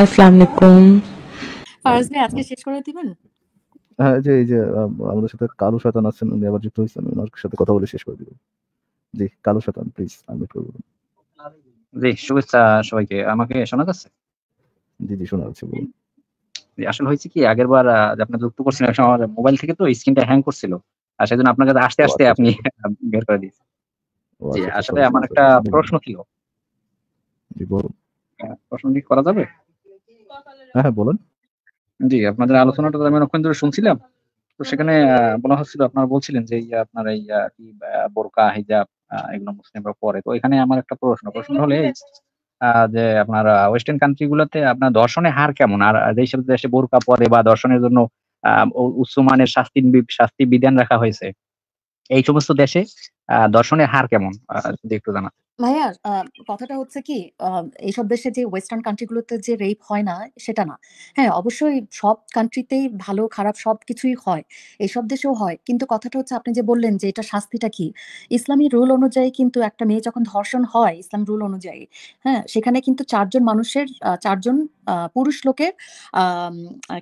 আসসালামু আলাইকুম ভাই আজকে শেষ করে দিবেন হ্যাঁ আমাদের সাথে আছেন উনি আবার যুক্ত হয়েছেন ওনার সাথে কথা বলে শেষ করে দিব জি প্লিজ আমি জি শুভেচ্ছা সবাইকে আমাকে শোনা যাচ্ছে জি জি শোনা যাচ্ছে বলুন আসলে হয়েছে কি আগের বার আপনি যুক্ত করছিলেন আমার মোবাইল থেকে তো স্ক্রিনটা হ্যাং করছিল আর জন্য আপনার কাছে আসতে আসতে আচ্ছা, আপনি আচ্ছা। বের করে দিয়েছেন আচ্ছা, আসলে আমার একটা প্রশ্ন ছিল হ্যাঁ, প্রশ্ন কি করা যাবে হ্যাঁ হ্যাঁ বলুন জি আপনাদের আলোচনাটা তো আমি অনেকক্ষণ ধরে শুনছিলাম তো সেখানে বলা হচ্ছিল আপনারা বলছিলেন যে এই আপনার এই কি বোরকা হিজাব এগুলো মুসলিমরা পরে তো এখানে আমার একটা প্রশ্ন প্রশ্ন হলে যে আপনার ওয়েস্টার্ন কান্ট্রি গুলোতে আপনার দর্শনের হার কেমন আর যেসব দেশে বোরকা পরে বা দর্শনের জন্য উচ্চ মানের শাস্তি শাস্তি বিধান রাখা হয়েছে এই সমস্ত দেশে দর্শনের হার কেমন যদি একটু জানা ভাইয়া কথাটা হচ্ছে কি এইসব দেশে যে ওয়েস্টার্ন কান্ট্রিগুলোতে যে রেপ হয় না সেটা না হ্যাঁ অবশ্যই সব কান্ট্রিতেই ভালো খারাপ সব কিছুই হয় এইসব দেশেও হয় কিন্তু কথাটা হচ্ছে আপনি যে বললেন যে এটা শাস্তিটা কি ইসলামী রুল অনুযায়ী কিন্তু একটা মেয়ে যখন ধর্ষণ হয় ইসলাম রুল অনুযায়ী হ্যাঁ সেখানে কিন্তু চারজন মানুষের চারজন পুরুষ লোকের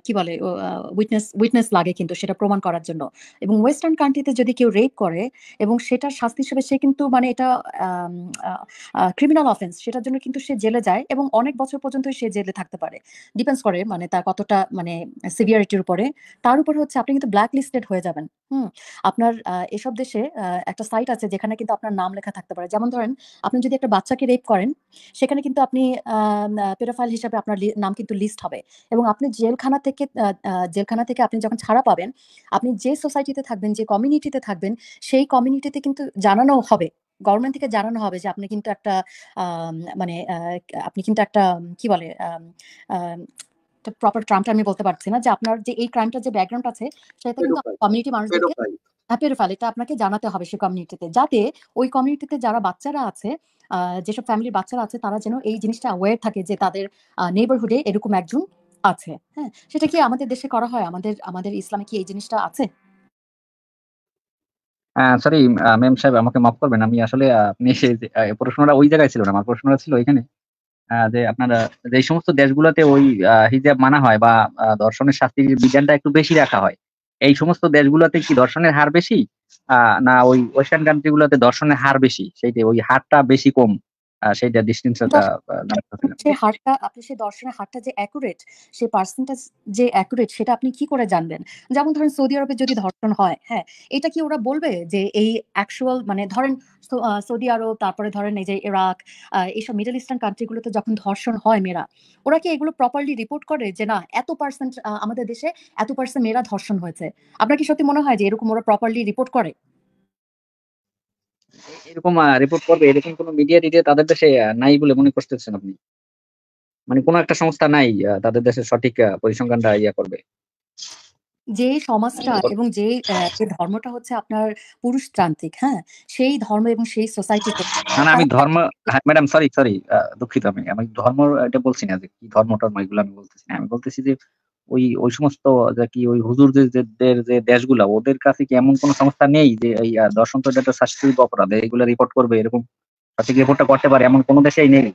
কি বলে উইটনেস উইটনেস লাগে কিন্তু সেটা প্রমাণ করার জন্য এবং ওয়েস্টার্ন কান্ট্রিতে যদি কেউ রেপ করে এবং সেটা শাস্তি হিসেবে সে কিন্তু মানে এটা ক্রিমিনাল অফেন্স সেটার জন্য কিন্তু সে জেলে যায় এবং অনেক বছর পর্যন্ত সে জেলে থাকতে পারে ডিপেন্ডস করে মানে তার কতটা মানে সিভিয়ারিটির উপরে তার উপর হচ্ছে আপনি কিন্তু ব্ল্যাক লিস্টেড হয়ে যাবেন হুম আপনার এসব দেশে একটা সাইট আছে যেখানে কিন্তু আপনার নাম লেখা থাকতে পারে যেমন ধরেন আপনি যদি একটা বাচ্চাকে রেপ করেন সেখানে কিন্তু আপনি পেরোফাইল হিসাবে আপনার নাম কিন্তু লিস্ট হবে এবং আপনি জেলখানা থেকে জেলখানা থেকে আপনি যখন ছাড়া পাবেন আপনি যে সোসাইটিতে থাকবেন যে কমিউনিটিতে থাকবেন সেই কমিউনিটিতে কিন্তু জানানো হবে গভর্নমেন্ট থেকে জানানো হবে যে আপনি কিন্তু একটা মানে আপনি কিন্তু একটা কি বলে প্রপার ট্রাম্পটা আমি বলতে পারছি না যে আপনার যে এই ক্রাইমটা যে ব্যাকগ্রাউন্ড আছে সেটা কিন্তু কমিউনিটি মানুষদেরকে হ্যাপের ফেল এটা আপনাকে জানাতে হবে সেই কমিউনিটিতে যাতে ওই কমিউনিটিতে যারা বাচ্চারা আছে যেসব ফ্যামিলির বাচ্চারা আছে তারা যেন এই জিনিসটা অ্যাওয়ার থাকে যে তাদের নেইবারহুডে এরকম একজন আছে হ্যাঁ সেটা কি আমাদের দেশে করা হয় আমাদের আমাদের ইসলামে কি এই জিনিসটা আছে সরি ম্যাম সাহেব আমাকে মাফ করবেন আমি আসলে আপনি প্রশ্নটা ওই জায়গায় ছিল না আমার প্রশ্নটা ছিল এখানে যে আপনারা যে সমস্ত দেশগুলোতে ওই হিজাব মানা হয় বা দর্শনের শাস্তির বিধানটা একটু বেশি রাখা হয় এই সমস্ত দেশগুলোতে কি দর্শনের হার বেশি না ওই ওয়েস্টার্ন গুলোতে দর্শনের হার বেশি সেইটাই ওই হারটা বেশি কম সেইটা ডিস্টেন্সটা সেই হারটা আপনি সেই দর্শনের হারটা যে অ্যাকুরেট সেই পার্সেন্টেজ যে অ্যাকুরেট সেটা আপনি কি করে জানবেন যেমন ধরেন সৌদি আরবে যদি ধর্ষণ হয় হ্যাঁ এটা কি ওরা বলবে যে এই অ্যাকচুয়াল মানে ধরেন সৌদি আরব তারপরে ধরেন এই যে ইরাক এইসব মিডল ইস্টার্ন কান্ট্রিগুলোতে যখন ধর্ষণ হয় মেয়েরা ওরা কি এগুলো প্রপারলি রিপোর্ট করে যে না এত পার্সেন্ট আমাদের দেশে এত পার্সেন্ট মেয়েরা ধর্ষণ হয়েছে আপনার কি সত্যি মনে হয় যে এরকম ওরা প্রপারলি রিপোর্ট করে এরকম রিপোর্ট করবে এরকম কোন মিডিয়া দিতে তাদের দেশে নাই বলে মনে করতেছেন আপনি মানে কোন একটা সংস্থা নাই তাদের দেশে সঠিক পরিসংখ্যানটা ইয়া করবে যে সমাজটা আচ্ছা। এবং যে ধর্মটা হচ্ছে আপনার পুরুষতান্ত্রিক হ্যাঁ সেই ধর্ম এবং সেই সোসাইটি না আমি ধর্ম ম্যাডাম সরি সরি দুঃখিত আমি আমি ধর্ম এটা বলছি না যে কি ধর্মটা এগুলো আমি বলতেছি না আমি বলতেছি যে ওই ওই সমস্ত কি ওই হুজুরদের যে দেশগুলা ওদের কাছে কি এমন কোন সংস্থা নেই যে এই দর্শন তো একটা শাস্তিযোগ্য অপরাধ এগুলো রিপোর্ট করবে এরকম সঠিক রিপোর্টটা করতে পারে এমন কোনো দেশেই নেই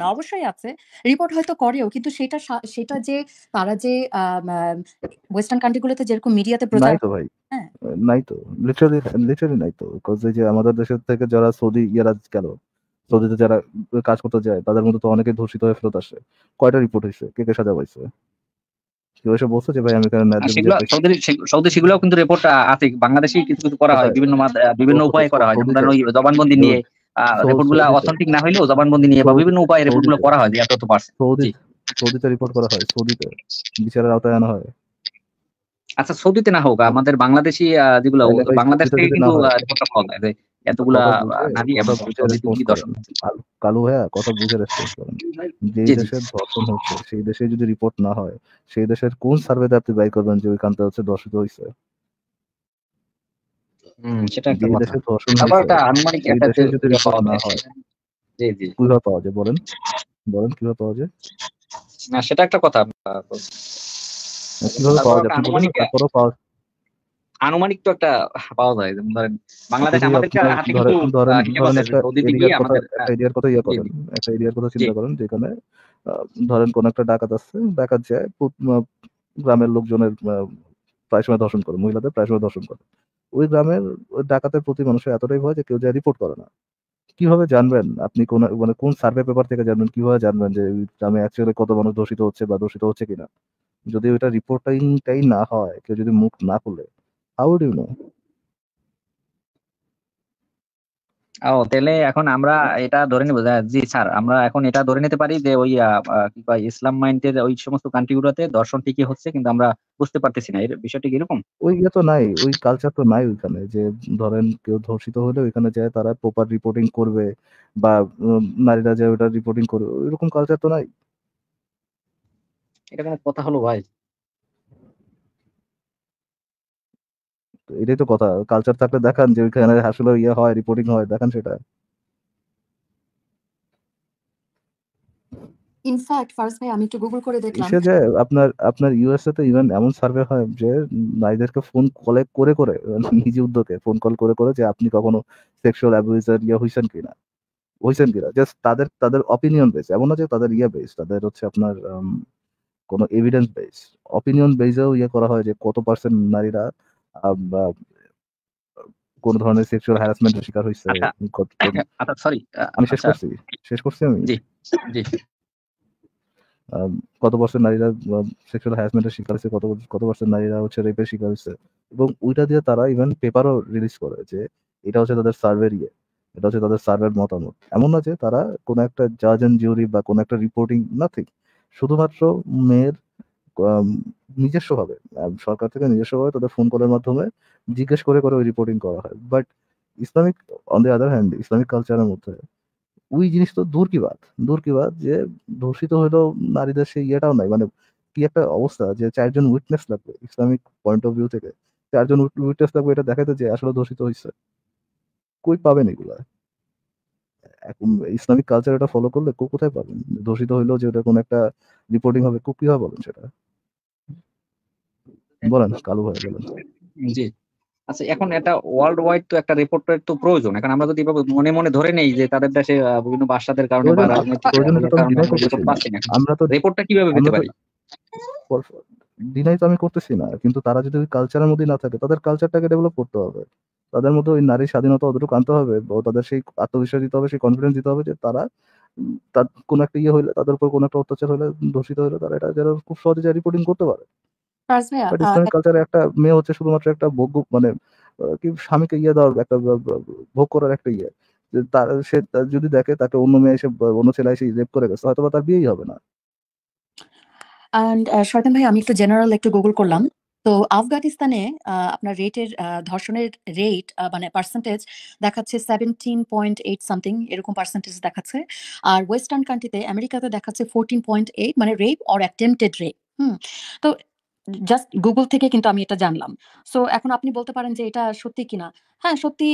না অবশ্যই আছে রিপোর্ট হয়তো করেও কিন্তু সেটা সেটা যে তারা যে ওয়েস্টার্ন কান্ট্রি গুলোতে যেরকম মিডিয়াতে প্রচার তো ভাই হ্যাঁ। নাই তো লিটারালি লিটারালি নাই তো কজ যে আমাদের দেশের থেকে যারা সৌদি ইয়ারা গেল সৌদিতে যারা কাজ করতে যায় তাদের মধ্যে তো অনেকে ধর্ষিত হয়ে ফেরত আসে কয়টা রিপোর্ট হয়েছে কে কে সাজা পাইছে কেউ এসে বলছে যে ভাই আমি সৌদি কিন্তু রিপোর্ট আছে বাংলাদেশে কিছু কিছু করা হয় আচ্ছা, বিভিন্ন বিভিন্ন উপায়ে করা হয় যেমন ওই জবানবন্দি নিয়ে রিপোর্ট গুলা অথেন্টিক না হইলেও জবানবন্দি নিয়ে বা বিভিন্ন উপায়ে রিপোর্ট গুলো করা হয় যে এত তো সৌদিতে রিপোর্ট করা হয় সৌদিতে বিচারের আওতায় আনা হয় আচ্ছা সৌদিতে না হোক আমাদের বাংলাদেশি যেগুলো বাংলাদেশ থেকে কিন্তু রিপোর্টটা পাওয়া যায় এতগুলা নারী এবং কালু ভাইয়া কথা বুঝে রেসপন্স করেন যে দেশের ধর্ষণ হচ্ছে সেই দেশে যদি রিপোর্ট না হয় সেই দেশের কোন সার্ভেতে আপনি ব্যয় করবেন যে ওইখানটা হচ্ছে ধর্ষিত হয়েছে সেটা একটা কথা যদি পাওয়া যায় বলেন বলেন কিভাবে পাওয়া যায় না সেটা একটা কথা কিভাবে পাওয়া যায় পাওয়া আনুমানিক তো একটা পাওয়া যায় যেমন ধরেন বাংলাদেশ ইয়ে আমাদের এরিয়ার কথা ইয়ে করেন একটা এরিয়ার কথা চিন্তা করেন যেখানে ধরেন কোন একটা ডাকাত আছে ডাকাত যায় গ্রামের লোকজনের প্রায় সময় ধর্ষণ করে মহিলাদের প্রায় সময় ধর্ষণ করে ওই গ্রামের ওই ডাকাতের প্রতি মানুষের এতটাই ভয় যে কেউ যা রিপোর্ট করে না কিভাবে জানবেন আপনি কোন মানে কোন সার্ভে পেপার থেকে জানবেন কিভাবে জানবেন যে গ্রামে অ্যাকচুয়ালি কত মানুষ দোষিত হচ্ছে বা দোষিত হচ্ছে কিনা যদি ওইটা রিপোর্টিংটাই না হয় কেউ যদি মুখ না খুলে হাউ ডু নো ও তাহলে এখন আমরা এটা ধরে নিব হ্যাঁ, জি স্যার আমরা এখন এটা ধরে নিতে পারি যে ওই কি কয় ইসলাম মাইন্ডের ওই সমস্ত কান্ট্রিগুলোতে দর্শন ঠিকই হচ্ছে কিন্তু আমরা বুঝতে পারতেছি না এর বিষয়টি কিরকম ওই ইয়ে তো নাই ওই কালচার তো নাই ওইখানে যে ধরেন কেউ ধর্ষিত হলে ওইখানে যায় তারা প্রপার রিপোর্টিং করবে বা নারীরা যায় ওটা রিপোর্টিং করবে ওইরকম কালচার তো নাই এটা কোনো কথা হলো ভাই এটাই তো কথা কালচার থাকলে দেখান যে ওইখানে আসলে ইয়ে হয় রিপোর্টিং হয় দেখান সেটা ইনফ্যাক্ট ফার্স্ট ভাই আমি একটু গুগল করে দেখলাম যে আপনার আপনার ইউএসএ তে ইভেন এমন সার্ভে হয় যে নারীদেরকে ফোন কলে করে করে মানে নিজে উদ্যোগে ফোন কল করে করে যে আপনি কখনো সেক্সুয়াল অ্যাবিউজার ইয়ে হইছেন কিনা হইছেন কিনা জাস্ট তাদের তাদের অপিনিয়ন বেস এমন না যে তাদের ইয়ে বেস তাদের হচ্ছে আপনার কোনো এভিডেন্স বেস অপিনিয়ন বেসেও ইয়ে করা হয় যে কত পার্সেন্ট নারীরা কোন ধরনের সেক্সুয়াল হ্যারাসমেন্টের শিকার হইছে সরি আচ্ছা। হ্যাঁ, হ্যাঁ, আচ্ছা, আমি শেষ আচ্ছা। করছি শেষ করছি আমি কত বছর নারীরা সেক্সুয়াল হ্যারাসমেন্টের শিকার হয়েছে কত কত বছর নারীরা হচ্ছে রেপের শিকার হয়েছে এবং ওইটা দিয়ে তারা ইভেন পেপারও রিলিজ করে যে এটা হচ্ছে তাদের সার্ভের ইয়ে এটা হচ্ছে তাদের সার্ভের মতামত এমন না যে তারা কোনো একটা জাজ এন্ড জিউরি বা কোনো একটা রিপোর্টিং নাথিং শুধুমাত্র মেয়ের নিজস্বভাবে সরকার থেকে নিজস্বভাবে তাদের ফোন কলের মাধ্যমে জিজ্ঞেস করে করে রিপোর্টিং করা হয় but Islamic on the other hand Islamic কালচারের মধ্যে ওই জিনিস তো দূর কি বাদ দূর কি বাদ যে ধর্ষিত হলেও নারীদের সেই ইয়েটাও নাই মানে কি একটা অবস্থা যে চারজন উইটনেস লাগবে ইসলামিক পয়েন্ট অফ ভিউ থেকে চারজন উইটনেস লাগবে এটা দেখাতে যে আসলে ধর্ষিত হয়েছে কই পাবেন এগুলা এখন ইসলামিক কালচার এটা ফলো করলে কোথায় পাবেন ধর্ষিত হইলেও যে ওটা কোনো একটা রিপোর্টিং হবে কি কিভাবে বলেন সেটা বলেন কালু ভাই বলেন জি আচ্ছা এখন এটা ওয়ার্ল্ড ওয়াইড তো একটা রিপোর্টের তো প্রয়োজন এখন আমরা যদি মনে মনে ধরে নেই যে তাদের দেশে বিভিন্ন বাসাদের কারণে বা রাজনৈতিক আমরা তো রিপোর্টটা কিভাবে পেতে পারি ডিনাই তো আমি করতেছি না কিন্তু তারা যদি কালচারের মধ্যে না থাকে তাদের কালচারটাকে ডেভেলপ করতে হবে তাদের মধ্যে ওই নারী স্বাধীনতা অতটুকু আনতে হবে তাদের সেই আত্মবিশ্বাস দিতে হবে সেই কনফিডেন্স দিতে হবে যে তারা তার কোনো একটা ইয়ে হইলে তাদের উপর কোনো একটা অত্যাচার হলে দোষিত হলে তারা এটা যারা খুব সহজে রিপোর্টিং করতে পারে বাট ইসলামিক কালচারে একটা মেয়ে হচ্ছে শুধুমাত্র একটা ভোগ মানে কি স্বামীকে ইয়ে দেওয়ার একটা ভোগ করার একটা ইয়ে তার সে যদি দেখে তাকে অন্য মেয়ে এসে অন্য ছেলে এসে রেপ করে গেছে হয়তো তার বিয়েই হবে না অ্যান্ড শয়তান ভাই আমি একটু জেনারেল একটু গুগল করলাম তো আফগানিস্তানে আপনার রেটের ধর্ষণের রেট মানে পার্সেন্টেজ দেখাচ্ছে সেভেন্টিন পয়েন্ট এইট সামথিং এরকম পার্সেন্টেজ দেখাচ্ছে আর ওয়েস্টার্ন কান্ট্রিতে আমেরিকাতে দেখাচ্ছে ফোরটিন পয়েন্ট এইট মানে rape or attempted rape hmm তো জাস্ট গুগল থেকে কিন্তু আমি এটা জানলাম সো এখন আপনি বলতে পারেন যে এটা সত্যি কিনা হ্যাঁ সত্যি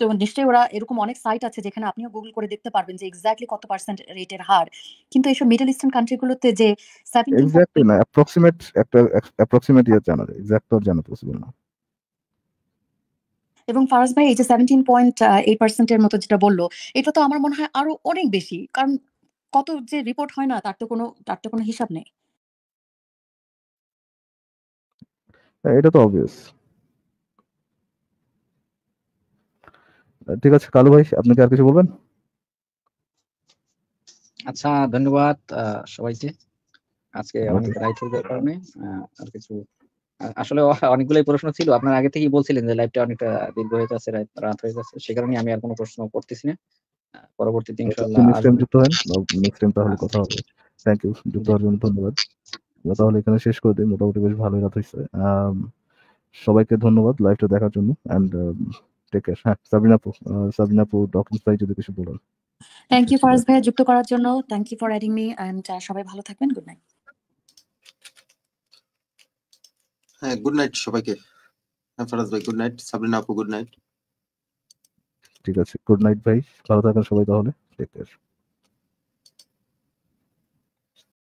তো নিশ্চয়ই ওরা এরকম অনেক সাইট আছে যেখানে আপনিও গুগল করে দেখতে পারবেন যে এক্স্যাক্টলি কত পার্সেন্ট রেটের হার কিন্তু এইসব মিডল ইস্টার্ন কান্ট্রিগুলোতে যে এক্স্যাক্টলি না অ্যাপ্রক্সিমেট একটা অ্যাপ্রক্সিমেট ইয়ার জানা যায় এক্স্যাক্ট তো জানা পসিবল না এবং ফারাজ ভাই এই যে সেভেন্টিন পয়েন্ট এইট পার্সেন্টের মতো যেটা বললো এটা তো আমার মনে হয় আরো অনেক বেশি কারণ কত যে রিপোর্ট হয় না তার তো কোনো তার তো কোনো হিসাব নেই হ্যাঁ, এটা তো অবভিয়াস ঠিক আছে কালু ভাই আপনি কি আর কিছু বলবেন আচ্ছা ধন্যবাদ সবাইকে আজকে আচ্ছা। অনেক রাইট হয়ে কারণে আর কিছু আসলে অনেকগুলোই প্রশ্ন ছিল আপনার আগে থেকেই বলছিলেন যে লাইভটা অনেকটা দীর্ঘ হয়ে যাচ্ছে রাত হয়ে যাচ্ছে সে কারণে আমি আর কোনো প্রশ্ন করতেছি না পরবর্তীতে আচ্ছা, ইনশাআল্লাহ নেক্সট টাইম যুক্ত হন নেক্সট টাইম তাহলে কথা হবে থ্যাংক ইউ যুক্ত হওয়ার জন্য ধন্যবাদ আমরা তাহলে এখানে শেষ করে দিই মোটামুটি বেশ ভালোই রাত হয়েছে সবাইকে ধন্যবাদ লাইভটা দেখার জন্য অ্যান্ড টেক কেয়ার হ্যাঁ সাবিনাপু সাবিনাপু ডকুমেন্টস ভাই যদি কিছু বলেন থ্যাংক ইউ ফারাজ ভাই যুক্ত করার জন্য thank you for adding me and সবাই ভালো থাকবেন গুড নাইট হ্যাঁ গুড নাইট সবাইকে হ্যাঁ ফারাজ ভাই গুড নাইট সাবিনা আপু গুড নাইট ঠিক আছে গুড নাইট ভাই ভালো থাকেন সবাই তাহলে টেক কেয়ার